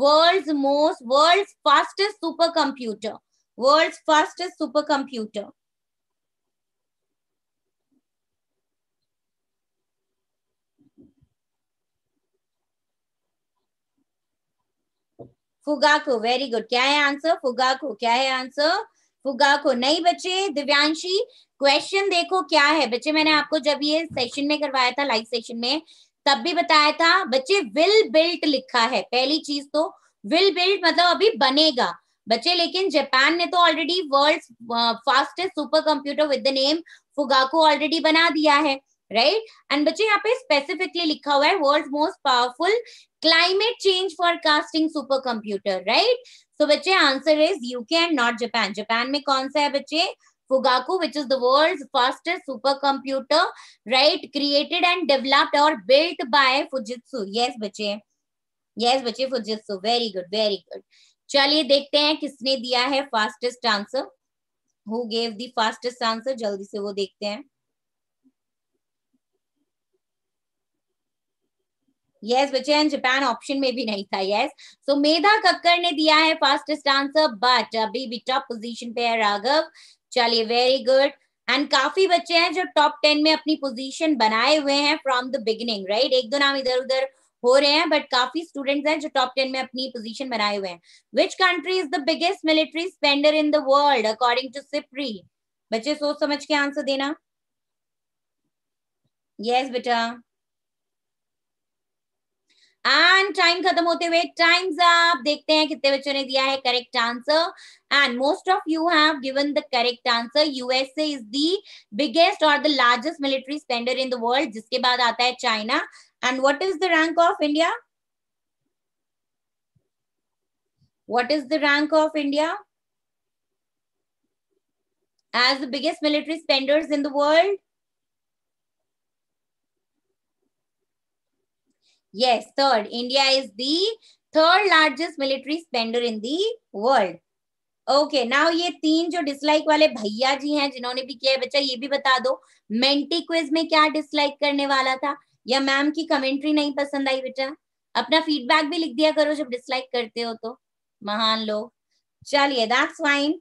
world's most world's fastest supercomputer world's fastest supercomputer Fugaku very good क्या है answer फुगाको क्या है answer फुगाको नहीं बच्चे Divyanshi question देखो क्या है बच्चे मैंने आपको जब ये सेशन में करवाया था लाइव सेशन में तब भी बताया था बच्चे विल बिल्ट लिखा है पहली चीज तो विल बिल्ट मतलब अभी बनेगा बच्चे लेकिन जापान ने तो already world fastest supercomputer with the name Fugaku already बना दिया है राइट एंड बच्चे यहाँ पे स्पेसिफिकली लिखा हुआ है world most powerful climate change forecasting supercomputer right so बच्चे answer is UK and not Japan Japan में कौन सा है बच्चे Fugaku, which is the world's fastest supercomputer, right? Created and developed or built by Fujitsu. Yes, बच्चे. Yes, बच्चे Fujitsu. Very good, very good. चलिए देखते हैं किसने दिया है fastest answer who gave the fastest answer जल्दी से वो देखते हैं यस बच्चे जापान ऑप्शन में भी नहीं था यस सो मेधा कक्कर ने दिया है फास्टेस्ट आंसर बट अभी भी टॉप पोजीशन पे है राघव चलिए वेरी गुड एंड काफी बच्चे हैं जो टॉप टेन में अपनी पोजीशन बनाए हुए हैं फ्रॉम द बिगिनिंग राइट एक दो नाम इधर उधर हो रहे हैं बट काफी स्टूडेंट्स हैं जो टॉप टेन में अपनी पोजीशन बनाए हुए हैं which country is the biggest military spender in the world according to SIPRI बच्चे सोच समझ के आंसर देना यस yes, बेटा एंड टाइम खत्म होते हुए टाइम्स आप देखते हैं कितने बच्चों ने दिया है correct answer and most of you have given the correct answer USA is the biggest और the largest military spender in the world जिसके बाद आता है China and what is the rank of India what is the rank of India as the biggest military spenders in the world Yes, third. India is the third largest military spender in the world. Okay ना now ये तीन जो dislike वाले भैया जी हैं जिन्होंने भी किया है बच्चा ये भी बता दो मेंटी क्विज में क्या डिसलाइक करने वाला था या मैम की कमेंट्री नहीं पसंद आई बेटा अपना फीडबैक भी लिख दिया करो जब डिसलाइक करते हो तो महान लोग चलिए दैट्स फाइन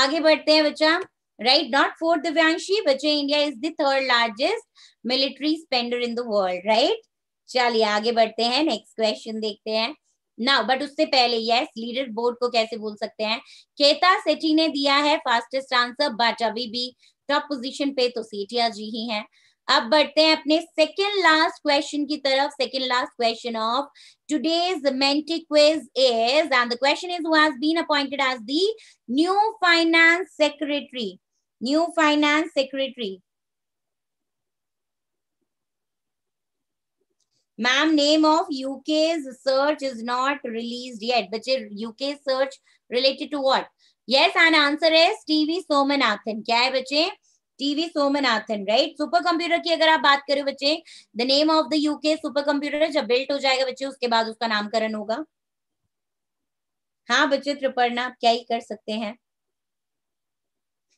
आगे बढ़ते हैं बच्चा राइट नॉट फोर्थ दिव्यांशी बच्चे India is the third largest military spender in the world right चलिए आगे बढ़ते हैं नेक्स्ट क्वेश्चन देखते हैं नाउ बट उससे पहले यस लीडर बोर्ड को कैसे बोल सकते हैं केता सेठी ने दिया है फास्टेस्ट आंसर बट अभी भी टॉप पोजीशन पे तो सेठिया जी ही हैं अब बढ़ते हैं अपने सेकंड लास्ट क्वेश्चन की तरफ second last question of today's Menti quiz is and the question is who's been appointed as as new finance secretary new finance secretary ma'am name of UK search is not release yet बच्चे UK search related to what yes an answer is TV Somanathan क्या है बच्चे TV Somanathan right supercomputer की अगर आप बात करें बच्चे the name of the UK supercomputer जब बिल्ट हो जाएगा बच्चे उसके बाद उसका नामकरण होगा हाँ बच्चे त्रिपर्णा आप क्या ही कर सकते हैं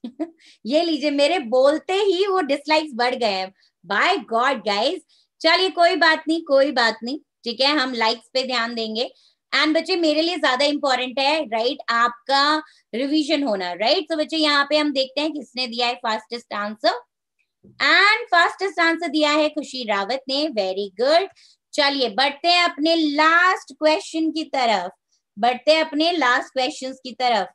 ये लीजिए मेरे बोलते ही वो डिसलाइक्स बढ़ गए हैं बाय गॉड गाइस चलिए कोई बात नहीं कोई बात नहीं ठीक है हम लाइक्स पे ध्यान देंगे एंड बच्चे मेरे लिए ज्यादा इंपॉर्टेंट है राइट right? आपका रिवीजन होना राइट right? तो so, बच्चे यहाँ पे हम देखते हैं किसने दिया है fastest answer and fastest answer दिया है खुशी रावत ने वेरी गुड चलिए बढ़ते हैं अपने लास्ट क्वेश्चन की तरफ बढ़ते हैं अपने लास्ट क्वेश्चन की तरफ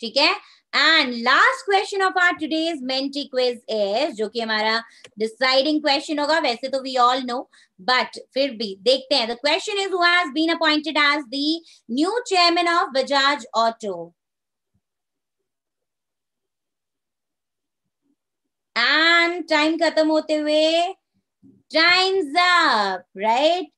ठीक है and last question of our today's Menti quiz is जो कि हमारा डिसाइडिंग क्वेश्चन होगा वैसे तो वी ऑल नो बट फिर भी देखते हैं the question is who has been appointed as the new chairman of Bajaj auto and time खत्म होते हुए टाइम्स अप राइट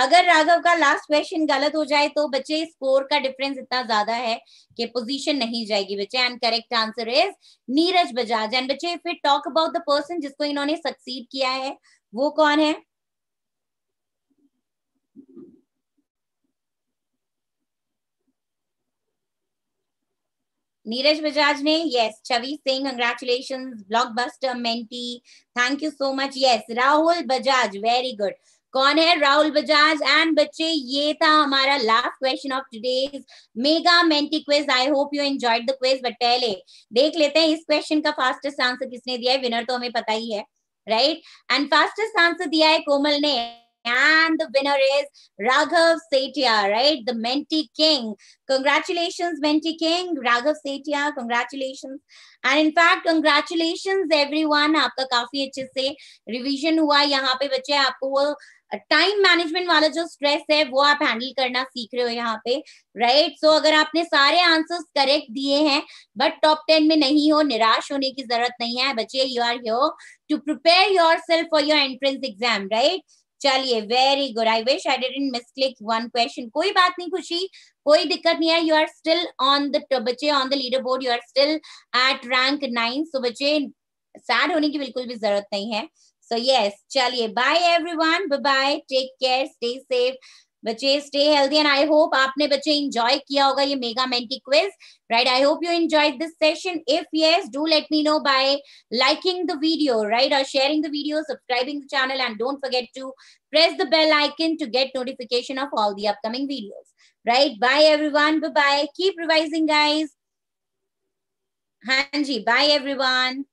अगर राघव का लास्ट क्वेश्चन गलत हो जाए तो बच्चे स्कोर का डिफरेंस इतना ज्यादा है कि पोजीशन नहीं जाएगी बच्चे and correct answer is Neeraj Bajaj and बच्चे if talk about the person जिसको इन्होंने सक्सीड किया है वो कौन है नीरज बजाज ने yes Chhavi Singh congratulation blockbuster Menti thank you so much yes Rahul Bajaj very good कौन है राहुल बजाज एंड बच्चे ये था हमारा last question of today's mega Menti quiz I hope you enjoyed the quiz but पहले देख लेते हैं इस क्वेश्चन का फास्टेस्ट आंसर किसने दिया है विनर तो हमें पता ही है राइट एंड फास्टेस्ट आंसर दिया है कोमल ने and the winner is Raghav Setia, right? The Menti King. Congratulations, Menti King. Raghav Setia, congratulations. And in fact, congratulations everyone. aapka kafi acche se revision hua yahan pe बच्चे aapko wo time management वाला जो stress है वो आप handle करना सीख रहे हो यहाँ पे राइट right? सो so, अगर आपने सारे आंसर्स करेक्ट दिए हैं बट टॉप टेन में नहीं हो निराश होने की जरूरत नहीं है बच्चे you are here to prepare yourself for your entrance exam right चलिए very good I wish I miss click one question कोई बात नहीं खुशी कोई दिक्कत नहीं है you are still on the बच्चे on the leader leaderboard you are still at rank nine so बच्चे सैड होने की बिल्कुल भी जरूरत नहीं है So yes, chaliye. Bye everyone. Bye bye. Take care. Stay safe. बच्चे stay healthy and I hope आपने बच्चे इंजॉय किया होगा ये mega Menti quiz right I hope you enjoyed this session if yes do let me know by liking the video right और sharing the video subscribing the channel and don't forget to press the bell icon to get notification of all the upcoming videos right bye everyone bye bye keep revising guys हाँ जी bye everyone